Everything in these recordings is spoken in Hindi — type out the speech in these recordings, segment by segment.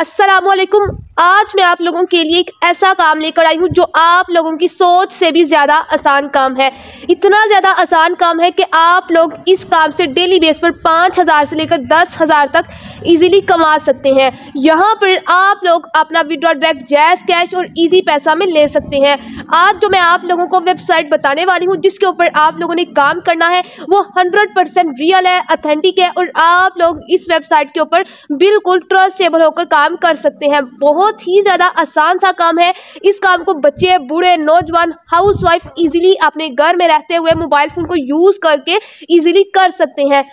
असलकुम आज मैं आप लोगों के लिए एक ऐसा काम लेकर आई हूँ जो आप लोगों की सोच से भी ज़्यादा आसान काम है इतना ज़्यादा आसान काम है कि आप लोग इस काम से डेली बेस पर पाँच हज़ार से लेकर दस हज़ार तक इजीली कमा सकते हैं यहाँ पर आप लोग अपना विड्रॉ डायरेक्ट जैस कैश और इजी पैसा में ले सकते हैं आज जो मैं आप लोगों को वेबसाइट बताने वाली हूँ जिसके ऊपर आप लोगों ने काम करना है वो हंड्रेड परसेंट रियल है अथेंटिक है और आप लोग इस वेबसाइट के ऊपर बिल्कुल ट्रस्टेबल होकर काम काम कर सकते हैं बहुत ही ज़्यादा आसान सा काम है इस काम को बच्चे बूढ़े नौजवान हाउस वाइफ इजिली अपने घर में रहते हुए मोबाइल फ़ोन को यूज़ करके इजिली कर सकते हैं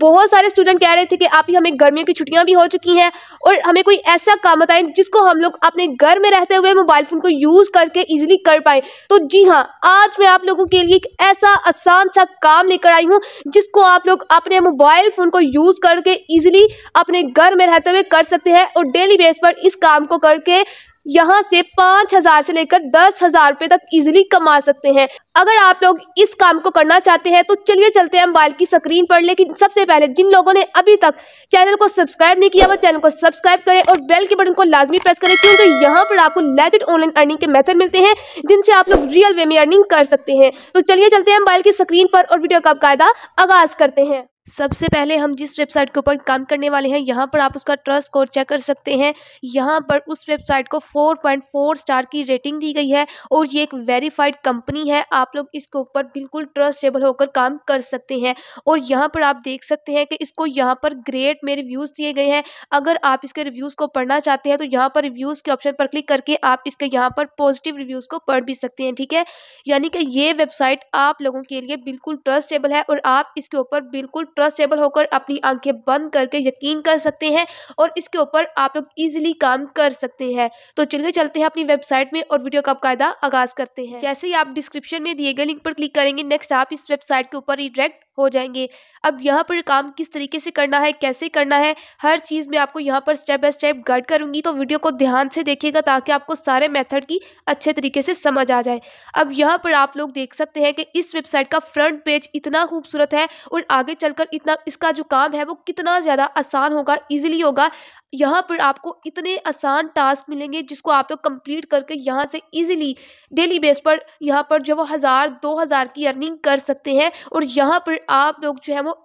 बहुत सारे स्टूडेंट कह रहे थे कि आप ही हमें गर्मियों की छुट्टियां भी हो चुकी हैं और हमें कोई ऐसा काम बताएं जिसको हम लोग अपने घर में रहते हुए मोबाइल फ़ोन को यूज़ करके इजीली कर पाए तो जी हाँ आज मैं आप लोगों के लिए एक ऐसा आसान सा काम लेकर आई हूँ जिसको आप लोग अपने मोबाइल फ़ोन को यूज़ करके ईजिली अपने घर में रहते हुए कर सकते हैं और डेली बेस पर इस काम को करके यहाँ से पांच हजार से लेकर दस हजार रुपए तक इजीली कमा सकते हैं अगर आप लोग इस काम को करना चाहते हैं तो चलिए चलते हैं मोबाइल की स्क्रीन पर लेकिन सबसे पहले जिन लोगों ने अभी तक चैनल को सब्सक्राइब नहीं किया वो चैनल को सब्सक्राइब करें और बेल के बटन को लाजमी प्रेस करें क्योंकि यहाँ पर आपको लेटेड ऑनलाइन अर्निंग के मेथड मिलते हैं जिनसे आप लोग रियल वे में अर्निंग कर सकते हैं तो चलिए चलते हैं मोबाइल की स्क्रीन पर और वीडियो का बाकायदा आगाज करते हैं सबसे पहले हम जिस वेबसाइट के ऊपर काम करने वाले हैं यहाँ पर आप उसका ट्रस्ट स्कोर चेक कर सकते हैं यहाँ पर उस वेबसाइट को 4.4 स्टार की रेटिंग दी गई है और ये एक वेरीफाइड कंपनी है आप लोग इसके ऊपर बिल्कुल ट्रस्टेबल होकर काम कर सकते हैं और यहाँ पर आप देख सकते हैं कि इसको यहाँ पर ग्रेट में रिव्यूज़ दिए गए हैं अगर आप इसके रिव्यूज़ को पढ़ना चाहते हैं तो यहाँ पर रिव्यूज़ के ऑप्शन पर क्लिक करके आप इसके यहाँ पर पॉजिटिव रिव्यूज़ को पढ़ भी सकते हैं ठीक है यानी कि ये वेबसाइट आप लोगों के लिए बिल्कुल ट्रस्टेबल है और आप इसके ऊपर बिल्कुल ट्रस्टेबल होकर अपनी आंखें बंद करके यकीन कर सकते हैं और इसके ऊपर आप लोग इजीली काम कर सकते हैं तो चलिए चलते हैं अपनी वेबसाइट में और वीडियो का बाकायदा आगाज करते हैं जैसे ही आप डिस्क्रिप्शन में दिए गए लिंक पर क्लिक करेंगे नेक्स्ट आप इस वेबसाइट के ऊपर डायरेक्ट हो जाएंगे अब यहाँ पर काम किस तरीके से करना है कैसे करना है हर चीज़ मैं आपको यहाँ पर स्टेप बाय स्टेप गाइड करूँगी तो वीडियो को ध्यान से देखिएगा ताकि आपको सारे मेथड की अच्छे तरीके से समझ आ जाए अब यहाँ पर आप लोग देख सकते हैं कि इस वेबसाइट का फ्रंट पेज इतना खूबसूरत है और आगे चलकर इतना इसका जो काम है वो कितना ज़्यादा आसान होगा ईजिली होगा यहाँ पर आपको इतने आसान टास्क मिलेंगे जिसको आप लोग कंप्लीट करके यहाँ से इजीली डेली बेस पर यहाँ पर जो वो हज़ार दो हज़ार की अर्निंग कर सकते हैं और यहाँ पर आप लोग जो है वो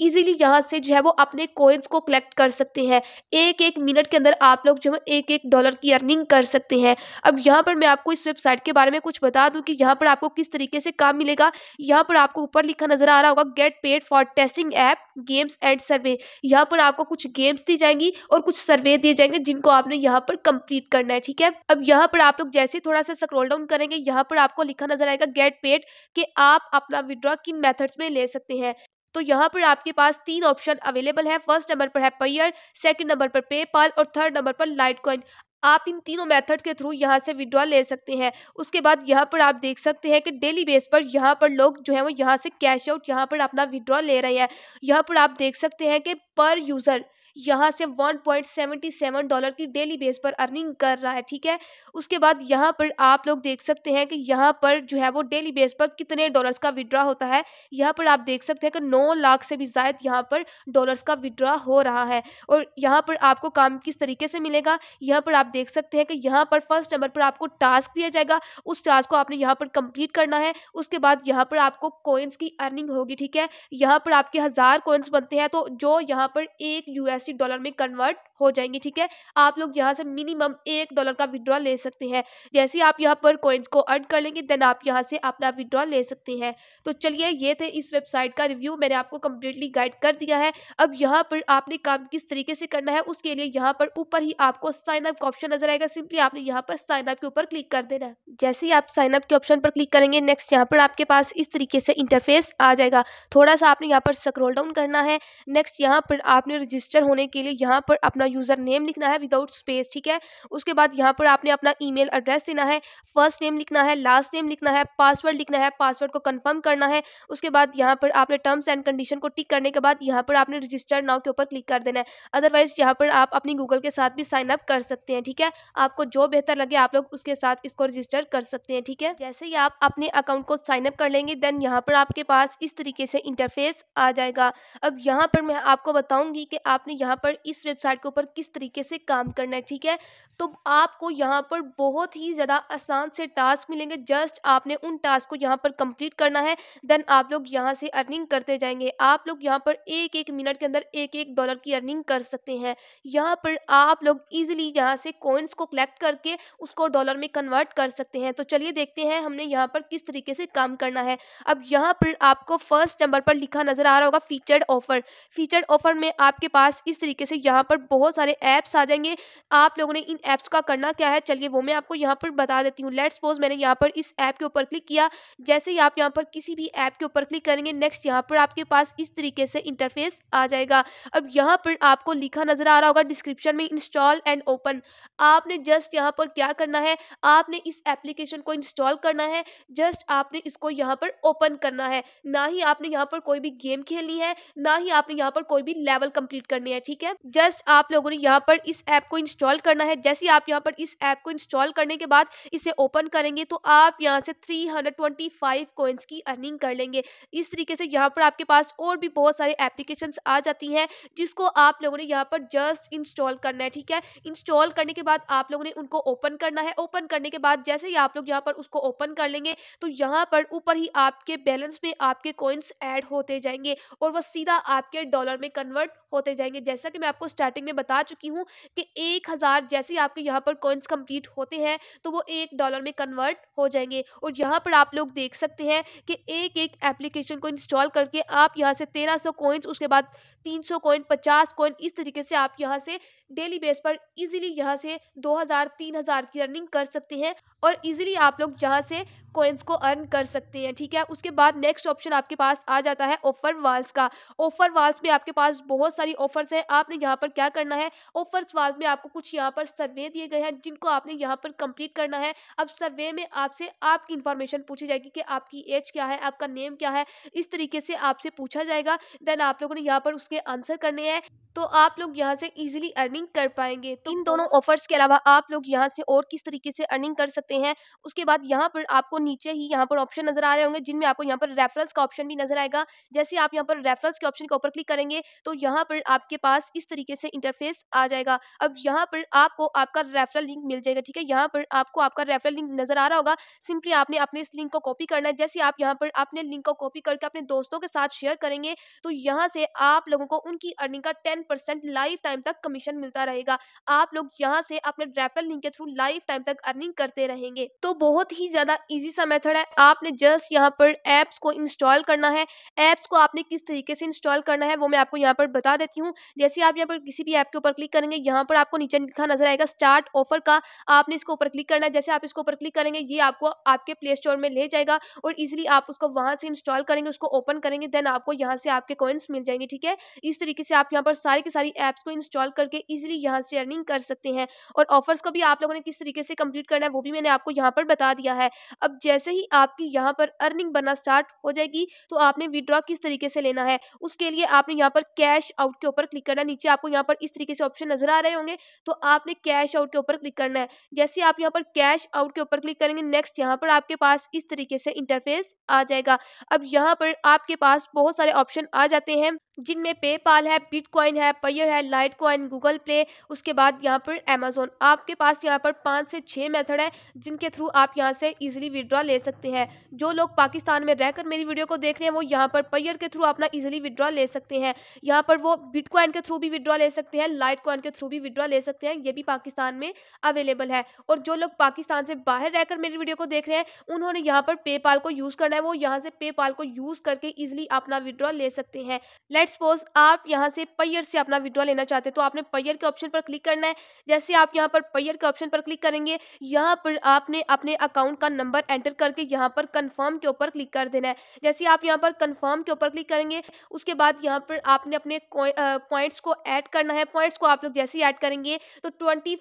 इजीली यहाँ से जो है वो अपने कोइंस को कलेक्ट कर सकते हैं एक एक मिनट के अंदर आप लोग जो है एक एक डॉलर की अर्निंग कर सकते हैं अब यहाँ पर मैं आपको इस वेबसाइट के बारे में कुछ बता दूँ कि यहाँ पर आपको किस तरीके से काम मिलेगा यहाँ पर आपको ऊपर लिखा नजर आ रहा होगा get paid for testing app games and survey यहाँ पर आपको कुछ गेम्स दी जाएंगी और कुछ सर्वे दिए जाएंगे जिनको आपने यहाँ पर कंप्लीट करना है ठीक है अब यहाँ पर आप लोग जैसे थोड़ा सा स्क्रोल डाउन करेंगे यहाँ पर आपको लिखा नजर आएगा गेट पेड कि आप अपना विड्रॉ किन मेथड्स में ले सकते हैं तो यहाँ पर आपके पास तीन ऑप्शन अवेलेबल है फर्स्ट नंबर पर है पेयर सेकंड नंबर पर पेपाल और थर्ड नंबर पर लाइट कॉइन आप इन तीनों मेथड के थ्रू यहाँ से विड्रॉल ले सकते हैं उसके बाद यहाँ पर आप देख सकते हैं कि डेली बेस पर यहाँ पर लोग जो है वो यहाँ से कैश आउट यहाँ पर अपना विड्रॉल ले रहे हैं यहाँ पर आप देख सकते हैं कि पर यूज़र यहाँ से 1.77 डॉलर की डेली बेस पर अर्निंग कर रहा है ठीक है उसके बाद यहाँ पर आप लोग देख सकते हैं कि यहाँ पर जो है वो डेली बेस पर कितने डॉलर्स का विड्रा होता है यहाँ पर आप देख सकते हैं कि नौ लाख से भी ज़ायद यहाँ पर डॉलर्स का विड्रा हो रहा है और यहाँ पर आपको काम किस तरीके से मिलेगा यहाँ पर आप देख सकते हैं कि यहाँ पर फर्स्ट नंबर पर आपको टास्क दिया जाएगा उस टास्क को आपने यहाँ पर कंप्लीट करना है उसके बाद यहाँ पर आपको कॉइन्स की अर्निंग होगी ठीक है यहाँ पर आपके हज़ार कॉइन्स बनते हैं तो जो यहाँ पर एक यूएस यूएसडी डॉलर में कन्वर्ट हो जाएंगे ठीक है आप लोग यहाँ से मिनिमम एक डॉलर का विड्रॉ ले सकते हैं जैसे ही आप यहाँ पर कॉइन्स को अर्न कर लेंगे देन आप यहाँ से अपना विड्रॉ ले सकते हैं तो चलिए ये थे इस वेबसाइट का रिव्यू मैंने आपको कम्प्लीटली गाइड कर दिया है अब यहाँ पर आपने काम किस तरीके से करना है उसके लिए यहाँ पर ऊपर ही आपको साइन अप का ऑप्शन नजर आएगा सिंपली आपने यहाँ पर साइन अप के ऊपर क्लिक कर देना है जैसे ही आप साइन अप के ऑप्शन पर क्लिक करेंगे नेक्स्ट यहाँ पर आपके पास इस तरीके से इंटरफेस आ जाएगा थोड़ा सा आपने यहाँ पर स्क्रोल डाउन करना है नेक्स्ट यहाँ पर आपने रजिस्टर होने होने के लिए यहाँ पर अपना यूज़र नेम लिखना है विदाउट स्पेस ठीक है उसके बाद यहाँ पर आपने अपना ईमेल एड्रेस देना है फर्स्ट नेम लिखना है लास्ट नेम लिखना है पासवर्ड लिखना है पासवर्ड को कन्फर्म करना है उसके बाद यहाँ पर आपने टर्म्स एंड कंडीशन को टिक करने के बाद यहाँ पर आपने रजिस्टर नाव के ऊपर क्लिक कर देना है अदरवाइज यहाँ पर आप अपनी गूगल के साथ भी साइन अप कर सकते हैं ठीक है आपको जो बेहतर लगे आप लोग उसके साथ इसको रजिस्टर कर सकते हैं ठीक है जैसे ही आप अपने अकाउंट को साइन अप कर लेंगे देन यहाँ पर आपके पास इस तरीके से इंटरफेस आ जाएगा अब यहाँ पर मैं आपको बताऊंगी कि आपने यहाँ यहाँ पर इस वेबसाइट के ऊपर किस तरीके से काम करना है ठीक है तो आपको यहाँ पर बहुत ही ज़्यादा आसान से टास्क मिलेंगे जस्ट आपने उन टास्क को यहाँ पर कंप्लीट करना है देन आप लोग यहाँ से अर्निंग करते जाएंगे आप लोग यहाँ पर एक एक मिनट के अंदर एक एक डॉलर की अर्निंग कर सकते हैं यहाँ पर आप लोग ईजिली यहाँ से कॉइन्स को कलेक्ट करके उसको डॉलर में कन्वर्ट कर सकते हैं तो चलिए देखते हैं हमने यहाँ पर किस तरीके से काम करना है अब यहाँ पर आपको फर्स्ट नंबर पर लिखा नज़र आ रहा होगा फीचर्ड ऑफर फीचर्ड ऑफर में आपके पास इस तरीके से यहाँ पर बहुत सारे ऐप्स आ जाएंगे आप लोगों ने इन ऐप्स का करना क्या है चलिए वो मैं आपको यहाँ पर बता देती हूँ लेट सपोज मैंने यहाँ पर इस ऐप के ऊपर क्लिक किया जैसे ही आप यहाँ पर किसी भी ऐप के ऊपर क्लिक करेंगे नेक्स्ट यहाँ पर आपके पास इस तरीके से इंटरफेस आ जाएगा अब यहाँ पर आपको लिखा नजर आ रहा होगा डिस्क्रिप्शन में इंस्टॉल एंड ओपन आपने जस्ट यहाँ पर क्या करना है आपने इस एप्लीकेशन को इंस्टॉल करना है जस्ट आपने इसको यहाँ पर ओपन करना है ना ही आपने यहाँ पर कोई भी गेम खेलनी है ना ही आपने यहाँ पर कोई भी लेवल कंप्लीट करनी है ठीक है जस्ट आप लोगों ने यहाँ पर इस ऐप को इंस्टॉल करना है जैसे जैसे ही आप यहाँ पर इस ऐप को इंस्टॉल करने के बाद इसे ओपन करेंगे तो आप यहाँ से थ्री हंड्रेड ट्वेंटी फाइव की अर्निंग कर लेंगे इस तरीके से यहाँ पर आपके पास और भी बहुत सारे एप्लीकेशन आ जाती हैं जिसको आप लोगों ने यहाँ पर जस्ट इंस्टॉल करना है ठीक है इंस्टॉल करने के बाद आप लोगों ने उनको ओपन करना है ओपन करने के बाद जैसे ही आप लोग यहाँ पर उसको ओपन कर लेंगे तो यहाँ पर ऊपर ही आपके बैलेंस में आपके कॉइन्स ऐड होते जाएंगे और वह सीधा आपके डॉलर में कन्वर्ट होते जाएंगे जैसा कि मैं आपको स्टार्टिंग में बता चुकी हूँ कि एक हज़ार जैसे ही आपके यहाँ पर कॉइन्स कंप्लीट होते हैं तो वो एक डॉलर में कन्वर्ट हो जाएंगे और यहाँ पर आप लोग देख सकते हैं कि एक एक एप्लीकेशन को इंस्टॉल करके आप यहाँ से तेरह सौ कॉइन्स उसके बाद तीन सौ कॉइन पचास कॉइन इस तरीके से आप यहाँ से डेली बेस पर इजीली यहाँ से दो हज़ार तीन हज़ार की अर्निंग कर सकते हैं और इजीली आप लोग जहाँ से कॉइन्स को अर्न कर सकते हैं ठीक है उसके बाद नेक्स्ट ऑप्शन आपके पास आ जाता है ऑफर वाल्स का ऑफर वाल्स में आपके पास बहुत सारी ऑफर्स हैं आपने यहाँ पर क्या करना है ऑफर्स वाल्स में आपको कुछ यहाँ पर सर्वे दिए गए हैं जिनको आपने यहाँ पर कंप्लीट करना है अब सर्वे में आपसे आपकी इन्फॉर्मेशन पूछी जाएगी कि आपकी एज क्या है आपका नेम क्या है इस तरीके से आपसे पूछा जाएगा देन आप लोगों ने यहाँ पर उसके आंसर करने हैं तो आप लोग यहाँ से इजिली अर्निंग कर पाएंगे तो इन दोनों ऑफर्स के अलावा आप लोग यहाँ से और किस तरीके से अर्निंग कर सकते हैं उसके बाद यहाँ पर आपको नीचे ही यहाँ पर ऑप्शन नजर आ रहे होंगे जिनमें आपको यहाँ पर रेफरल्स का ऑप्शन भी नजर आएगा जैसे आप यहाँ पर रेफरल्स के ऑप्शन के ऊपर क्लिक करेंगे तो यहाँ पर आपके पास इस तरीके से इंटरफेस आ जाएगा अब यहाँ पर आपको आपका रेफरल लिंक मिल जाएगा ठीक है यहाँ पर आपको आपका रेफरल लिंक नजर आ रहा होगा सिंपली आपने अपने इस लिंक को कॉपी करना है जैसे आप यहाँ पर अपने लिंक को कॉपी करके अपने दोस्तों के साथ शेयर करेंगे तो यहाँ से आप लोगों को उनकी अर्निंग का टेन परसेंट लाइफ टाइम तक कमीशन मिलता रहेगा आप लोग यहाँ से अपने रेफरल लिंक के थ्रू लाइफ टाइम तक अर्निंग करते रहेंगे तो बहुत ही ज्यादा इजी सा मेथड है आपने जस्ट यहाँ पर एप्स को इंस्टॉल करना है एप्स को आपने किस तरीके से इंस्टॉल करना है वो मैं आपको यहाँ पर बता देती हूँ जैसे आप यहाँ पर किसी भी ऐप के ऊपर क्लिक करेंगे यहाँ पर आपको नीचे लिखा नजर आएगा स्टार्ट ऑफर का आपने इसको ऊपर क्लिक करना है जैसे आप इसको ऊपर क्लिक करेंगे ये आपको आपके प्ले स्टोर में ले जाएगा और इजिली आप उसको वहां से इंस्टॉल करेंगे उसको ओपन करेंगे देन आपको यहाँ से आपके कॉइन्स मिल जाएंगे ठीक है इस तरीके से आप यहाँ पर सारे सारी की सारी ऐप्स को इंस्टॉल करके ईजिली यहाँ से अर्निंग कर सकते हैं और ऑफर्स को भी आप लोगों ने किस तरीके से कम्प्लीट करना है वो भी मैंने आपको यहाँ पर बता दिया है अब जैसे ही आपकी यहाँ पर अर्निंग बनना स्टार्ट हो जाएगी तो आपने विड्रॉ किस तरीके से लेना है उसके लिए आपने यहाँ पर कैश आउट के ऊपर क्लिक करना है नीचे आपको यहाँ पर इस तरीके से ऑप्शन नजर आ रहे होंगे तो आपने कैश आउट के ऊपर क्लिक करना है जैसे आप यहाँ पर कैश आउट के ऊपर क्लिक करेंगे नेक्स्ट यहाँ पर आपके पास इस तरीके से इंटरफेस आ जाएगा अब यहाँ पर आपके पास बहुत सारे ऑप्शन आ जाते हैं जिनमें पेपाल है बिटकॉइन है पेयर है लाइट कॉइन गूगल प्ले उसके बाद यहाँ पर अमेजोन आपके पास यहाँ पर पाँच से छः मेथड है जिनके थ्रू आप यहाँ से ईजिली विड्रॉ ले सकते हैं जो लोग पाकिस्तान में रहकर मेरी वीडियो को देख रहे हैं वो यहाँ पर पेयर के थ्रू अपना ईजिली विड्रॉ ले सकते हैं यहाँ पर वो बिटकॉइन के थ्रू भी विड्रॉ ले सकते हैं लाइट कॉइन के थ्रू भी विड्रॉ ले सकते हैं ये भी पाकिस्तान में अवेलेबल है और जो लोग पाकिस्तान से बाहर रहकर मेरी वीडियो को देख रहे हैं उन्होंने यहाँ पर पेपाल को यूज़ करना है वो यहाँ से पेपाल को यूज़ करके ईजिली अपना विड्रॉ ले सकते हैं लेट्स सपोज आप यहाँ से पेयर से अपना विड्रॉ लेना चाहते हैं तो आपने पैयर के ऑप्शन पर क्लिक करना है जैसे आप यहाँ पर पैयर के ऑप्शन पर क्लिक करेंगे यहाँ पर आपने अपने अकाउंट का नंबर एंटर करके यहाँ पर कन्फर्म के ऊपर क्लिक कर देना है जैसे आप यहाँ पर कन्फर्म के ऊपर क्लिक करेंगे उसके बाद यहाँ पर आपने अपने पॉइंट्स को ऐड करना है पॉइंट्स को आप लोग जैसे ही ऐड करेंगे तो ट्वेंटी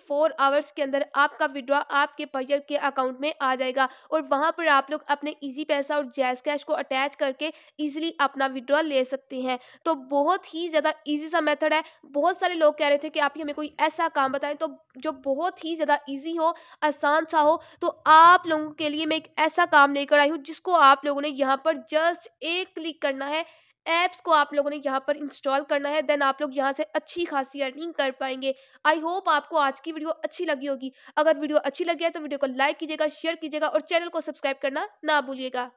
आवर्स के अंदर आपका विड्रॉ आपके पैयर के अकाउंट में आ जाएगा और वहाँ पर आप लोग अपने ईजी पैसा और जैस कैश को अटैच करके ईजिली अपना विड्रॉ ले सकते हैं तो बहुत ही ज़्यादा ईजी सा मैं मेथड है बहुत सारे लोग कह रहे थे कि आप ही हमें कोई ऐसा काम बताएं तो जो बहुत ही ज़्यादा इजी हो आसान सा हो तो आप लोगों के लिए मैं एक ऐसा काम लेकर आई हूँ जिसको आप लोगों ने यहाँ पर जस्ट एक क्लिक करना है ऐप्स को आप लोगों ने यहाँ पर इंस्टॉल करना है देन आप लोग यहाँ से अच्छी खासी अर्निंग कर पाएंगे आई होप आपको आज की वीडियो अच्छी लगी होगी अगर वीडियो अच्छी लगी है तो वीडियो को लाइक कीजिएगा शेयर कीजिएगा और चैनल को सब्सक्राइब करना ना भूलिएगा